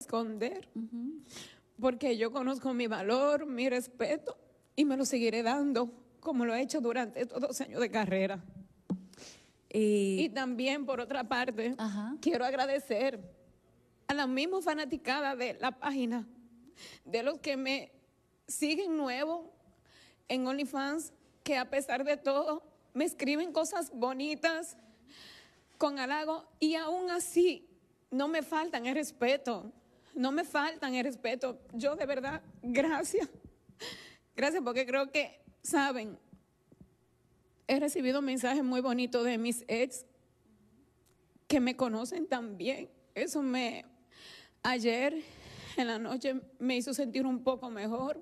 esconder, porque yo conozco mi valor, mi respeto y me lo seguiré dando como lo he hecho durante estos dos años de carrera. Y, también, por otra parte, quiero agradecer a la misma fanaticada de la página, de los que me siguen nuevo en OnlyFans, que a pesar de todo me escriben cosas bonitas, con halago, y aún así no me faltan el respeto no me faltan el respeto. Yo de verdad, gracias. Gracias porque creo que, saben, he recibido mensajes muy bonitos de mis ex que me conocen también. Eso me, ayer en la noche me hizo sentir un poco mejor.